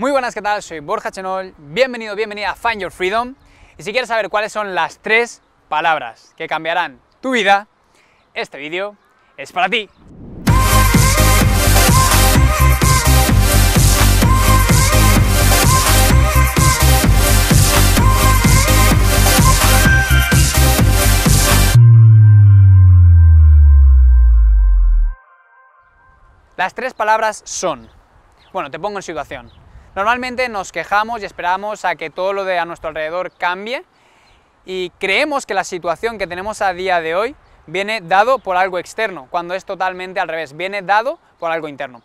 Muy buenas, ¿qué tal? Soy Borja Chenol, bienvenido, bienvenida a Find Your Freedom. Y si quieres saber cuáles son las tres palabras que cambiarán tu vida, este vídeo es para ti. Las tres palabras son. Bueno, te pongo en situación. Normalmente nos quejamos y esperamos a que todo lo de a nuestro alrededor cambie y creemos que la situación que tenemos a día de hoy viene dado por algo externo, cuando es totalmente al revés, viene dado por algo interno.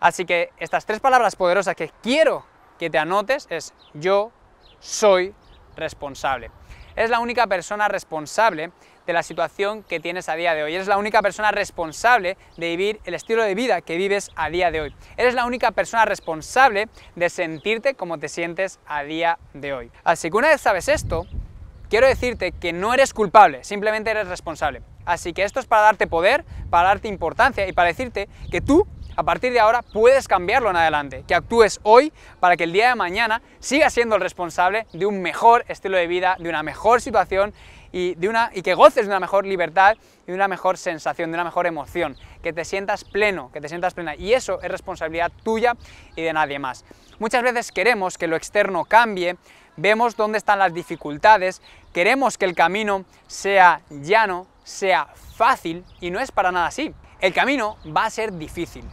Así que estas tres palabras poderosas que quiero que te anotes es yo soy responsable. Es la única persona responsable de la situación que tienes a día de hoy. Eres la única persona responsable de vivir el estilo de vida que vives a día de hoy. Eres la única persona responsable de sentirte como te sientes a día de hoy. Así que una vez sabes esto, quiero decirte que no eres culpable, simplemente eres responsable. Así que esto es para darte poder, para darte importancia y para decirte que tú a partir de ahora puedes cambiarlo en adelante, que actúes hoy para que el día de mañana sigas siendo el responsable de un mejor estilo de vida, de una mejor situación y, y que goces de una mejor libertad y de una mejor sensación, de una mejor emoción, que te sientas pleno, que te sientas plena. Y eso es responsabilidad tuya y de nadie más. Muchas veces queremos que lo externo cambie, vemos dónde están las dificultades, queremos que el camino sea llano, sea fácil y no es para nada así. El camino va a ser difícil,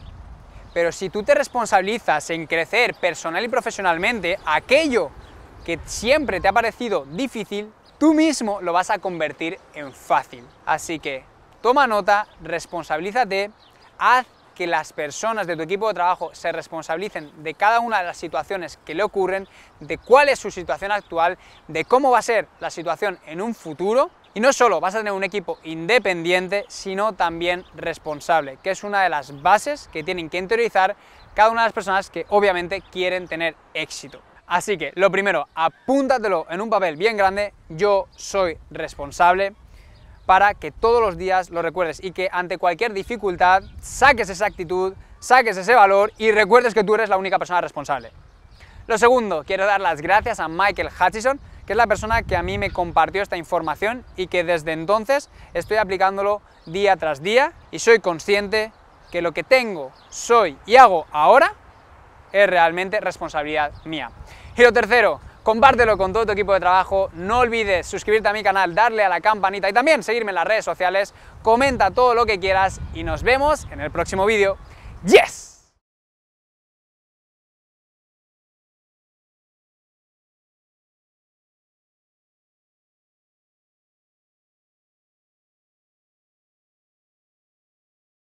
pero si tú te responsabilizas en crecer personal y profesionalmente, aquello que siempre te ha parecido difícil, tú mismo lo vas a convertir en fácil. Así que toma nota, responsabilízate, haz que las personas de tu equipo de trabajo se responsabilicen de cada una de las situaciones que le ocurren, de cuál es su situación actual, de cómo va a ser la situación en un futuro y no solo vas a tener un equipo independiente, sino también responsable, que es una de las bases que tienen que interiorizar cada una de las personas que obviamente quieren tener éxito. Así que lo primero, apúntatelo en un papel bien grande, yo soy responsable, para que todos los días lo recuerdes y que ante cualquier dificultad saques esa actitud, saques ese valor y recuerdes que tú eres la única persona responsable. Lo segundo, quiero dar las gracias a Michael Hutchison, que es la persona que a mí me compartió esta información y que desde entonces estoy aplicándolo día tras día y soy consciente que lo que tengo, soy y hago ahora es realmente responsabilidad mía. Y lo tercero, compártelo con todo tu equipo de trabajo, no olvides suscribirte a mi canal, darle a la campanita y también seguirme en las redes sociales, comenta todo lo que quieras y nos vemos en el próximo vídeo. ¡Yes!